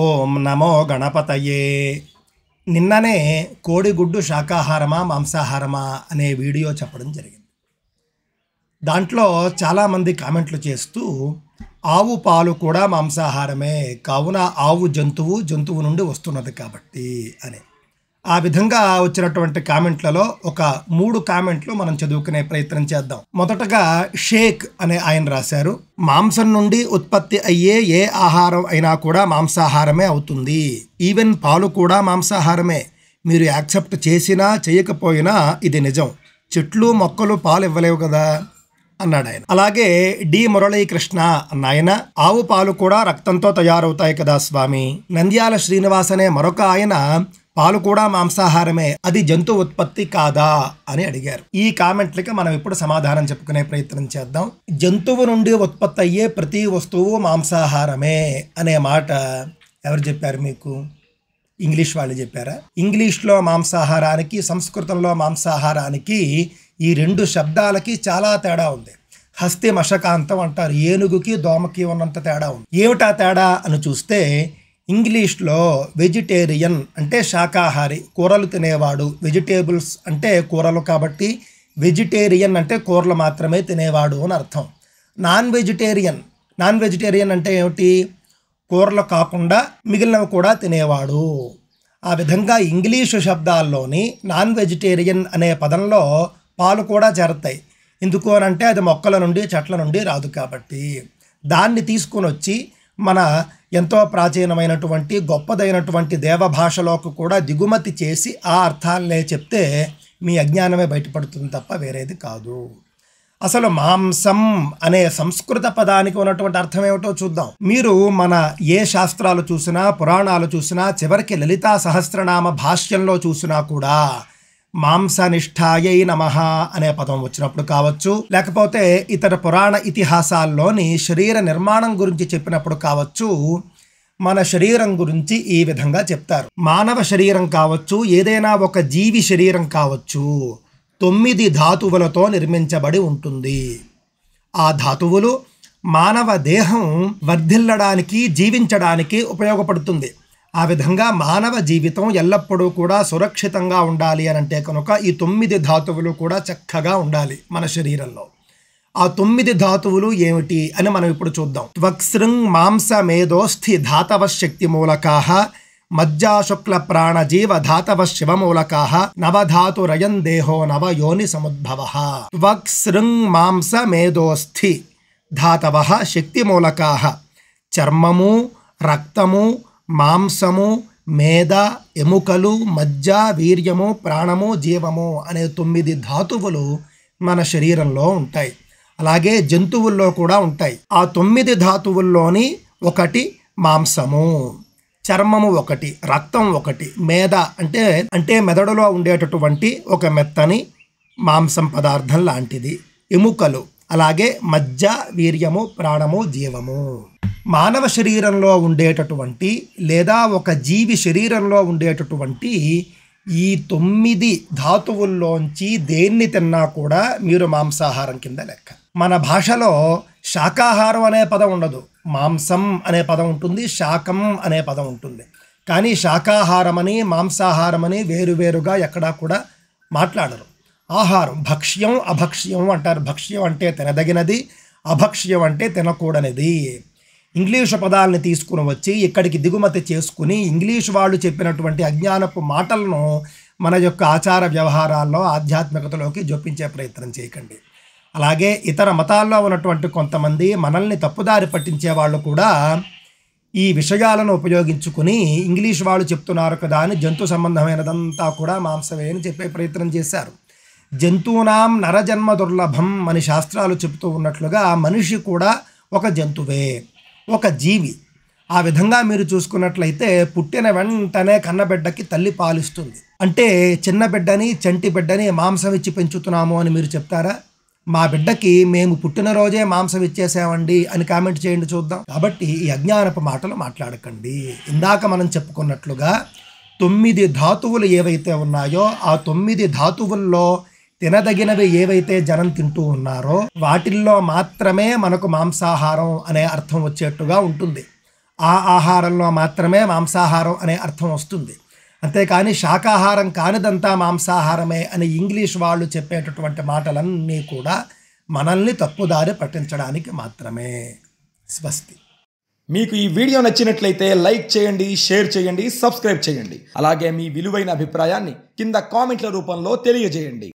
ఓం నమో గణపతయే నిన్ననే కోడిగుడ్డు శాకాహారమా మాంసాహారమా అనే వీడియో చెప్పడం జరిగింది దాంట్లో చాలామంది కామెంట్లు చేస్తూ ఆవు పాలు కూడా మాంసాహారమే కావున ఆవు జంతువు జంతువు నుండి వస్తున్నది కాబట్టి అని ఆ విధంగా వచ్చినటువంటి కామెంట్లలో ఒక మూడు కామెంట్లు మనం చదువుకునే ప్రయత్నం చేద్దాం మొదటగా షేక్ అనే ఆయన రాశారు మాంసం నుండి ఉత్పత్తి అయ్యే ఏ ఆహారం అయినా కూడా మాంసాహారమే అవుతుంది ఈవెన్ పాలు కూడా మాంసాహారమే మీరు యాక్సెప్ట్ చేసినా చేయకపోయినా ఇది నిజం చెట్లు మొక్కలు పాలు ఇవ్వలేవు కదా అన్నాడు ఆయన అలాగే డి మురళీకృష్ణ అన్నాయన ఆవు పాలు కూడా రక్తంతో తయారవుతాయి కదా స్వామి నంద్యాల శ్రీనివాస్ అనే మరొక ఆయన పాలు కూడా మాంసాహారమే అది జంతు ఉత్పత్తి కాదా అని అడిగారు ఈ కామెంట్లకి మనం ఇప్పుడు సమాధానం చెప్పుకునే ప్రయత్నం చేద్దాం జంతువు నుండి ఉత్పత్తి అయ్యే ప్రతి వస్తువు మాంసాహారమే అనే మాట ఎవరు చెప్పారు మీకు ఇంగ్లీష్ వాళ్ళు చెప్పారా ఇంగ్లీష్లో మాంసాహారానికి సంస్కృతంలో మాంసాహారానికి ఈ రెండు శబ్దాలకి చాలా తేడా ఉంది హస్తి మశకాంతం అంటారు ఏనుగుకి దోమకి ఉన్నంత తేడా ఉంది ఏమిటా తేడా అని చూస్తే ఇంగ్లీష్లో వెజిటేరియన్ అంటే శాకాహారి కూరలు తినేవాడు వెజిటేబుల్స్ అంటే కూరలు కాబట్టి వెజిటేరియన్ అంటే కూరలు మాత్రమే తినేవాడు అని అర్థం నాన్ వెజిటేరియన్ నాన్ వెజిటేరియన్ అంటే ఏమిటి కూరలు కాకుండా మిగిలినవి కూడా తినేవాడు ఆ విధంగా ఇంగ్లీషు శబ్దాల్లోని నాన్ వెజిటేరియన్ అనే పదంలో పాలు కూడా చేరతాయి ఎందుకు అని అంటే అది మొక్కల నుండి చెట్ల నుండి రాదు కాబట్టి దాన్ని తీసుకొని వచ్చి మన ఎంతో ప్రాచీనమైనటువంటి గొప్పదైనటువంటి దేవభాషలోకి కూడా దిగుమతి చేసి ఆ అర్థాలనే చెప్తే మీ అజ్ఞానమే బయటపడుతుంది తప్ప వేరేది కాదు అసలు మాంసం అనే సంస్కృత పదానికి ఉన్నటువంటి అర్థం ఏమిటో చూద్దాం మీరు మన ఏ శాస్త్రాలు చూసినా పురాణాలు చూసినా చివరికి లలితా సహస్రనామ భాష్యంలో చూసినా కూడా మాంసనిష్ఠాయై నమ అనే పదం వచ్చినప్పుడు కావచ్చు లేకపోతే ఇతర పురాణ ఇతిహాసాల్లోని శరీర నిర్మాణం గురించి చెప్పినప్పుడు కావచ్చు మన శరీరం గురించి ఈ విధంగా చెప్తారు మానవ శరీరం కావచ్చు ఏదైనా ఒక జీవి శరీరం కావచ్చు తొమ్మిది ధాతువులతో నిర్మించబడి ఉంటుంది ఆ ధాతువులు మానవ దేహం వర్ధిల్లడానికి జీవించడానికి ఉపయోగపడుతుంది ఆ విధంగా మానవ జీవితం ఎల్లప్పుడూ కూడా సురక్షితంగా ఉండాలి అని అంటే కనుక ఈ తొమ్మిది ధాతువులు కూడా చక్కగా ఉండాలి మన శరీరంలో ఆ తొమ్మిది ధాతువులు ఏమిటి అని మనం ఇప్పుడు చూద్దాం త్వక్సృంగ్ మాంస మేధోస్థి ధాతవ శక్తి మూలకాహ మజ్జాశుక్ల ప్రాణజీవ ధాతవ నవధాతు నవధాతురయం దేహో నవ యోని సముద్భవ త్వక్సృంగ్ మాంస మేధోస్థి ధాతవ మూలకాహ చర్మము రక్తము మాంసము మేద ఎముకలు మజ్జ వీర్యము ప్రాణము జీవము అనే తొమ్మిది ధాతువులు మన శరీరంలో ఉంటాయి అలాగే జంతువుల్లో కూడా ఉంటాయి ఆ తొమ్మిది ధాతువుల్లోని ఒకటి మాంసము చర్మము ఒకటి రక్తం ఒకటి మేద అంటే అంటే మెదడులో ఉండేటటువంటి ఒక మెత్తని మాంసం పదార్థం లాంటిది ఎముకలు అలాగే మజ్జ వీర్యము ప్రాణము జీవము మానవ శరీరంలో ఉండేటటువంటి లేదా ఒక జీవి శరీరంలో ఉండేటటువంటి ఈ తొమ్మిది ధాతువుల్లోంచి దేన్ని తిన్నా కూడా మీరు మాంసాహారం కింద లెక్క మన భాషలో శాకాహారం అనే పదం ఉండదు మాంసం అనే పదం ఉంటుంది శాకం అనే పదం ఉంటుంది కానీ శాకాహారమని మాంసాహారమని వేరువేరుగా ఎక్కడా కూడా మాట్లాడరు ఆహారం భక్ష్యం అభక్ష్యం అంటారు భక్ష్యం అంటే తినదగినది అభక్ష్యం అంటే తినకూడనిది ఇంగ్లీషు పదాలని తీసుకుని వచ్చి ఇక్కడికి దిగుమతి చేసుకుని ఇంగ్లీష్ వాళ్ళు చెప్పినటువంటి అజ్ఞానపు మాటలను మన యొక్క ఆచార వ్యవహారాల్లో ఆధ్యాత్మికతలోకి జొప్పించే ప్రయత్నం చేయకండి అలాగే ఇతర మతాల్లో ఉన్నటువంటి కొంతమంది మనల్ని తప్పుదారి పట్టించే వాళ్ళు కూడా ఈ విషయాలను ఉపయోగించుకుని ఇంగ్లీష్ వాళ్ళు చెప్తున్నారు కదా అని జంతు సంబంధమైనదంతా కూడా మాంసమే అని చెప్పే ప్రయత్నం చేశారు జంతువునాం నరజన్మ దుర్లభం అని శాస్త్రాలు చెబుతూ ఉన్నట్లుగా మనిషి కూడా ఒక జంతువే ఒక జీవి ఆ విధంగా మీరు చూసుకున్నట్లయితే పుట్టిన వెంటనే కన్నబిడ్డకి తల్లి పాలిస్తుంది అంటే చిన్న బిడ్డని చంటి బిడ్డని మాంసం ఇచ్చి పెంచుతున్నాము అని మీరు చెప్తారా మా బిడ్డకి మేము పుట్టినరోజే మాంసం ఇచ్చేసామండి అని కామెంట్ చేయండి చూద్దాం కాబట్టి ఈ అజ్ఞానపు మాటలు మాట్లాడకండి ఇందాక మనం చెప్పుకున్నట్లుగా తొమ్మిది ధాతువులు ఏవైతే ఉన్నాయో ఆ తొమ్మిది ధాతువుల్లో తినదగినవి ఏవైతే జనం తింటూ ఉన్నారో వాటిల్లో మాత్రమే మనకు మాంసాహారం అనే అర్థం వచ్చేట్టుగా ఉంటుంది ఆ ఆహారంలో మాత్రమే మాంసాహారం అనే అర్థం వస్తుంది అంతేకాని శాకాహారం కానిదంతా మాంసాహారమే అని ఇంగ్లీష్ వాళ్ళు చెప్పేటటువంటి మాటలన్నీ కూడా మనల్ని తప్పుదారి పట్టించడానికి మాత్రమే స్వస్తి మీకు ఈ వీడియో నచ్చినట్లయితే లైక్ చేయండి షేర్ చేయండి సబ్స్క్రైబ్ చేయండి అలాగే మీ విలువైన అభిప్రాయాన్ని కింద కామెంట్ల రూపంలో తెలియజేయండి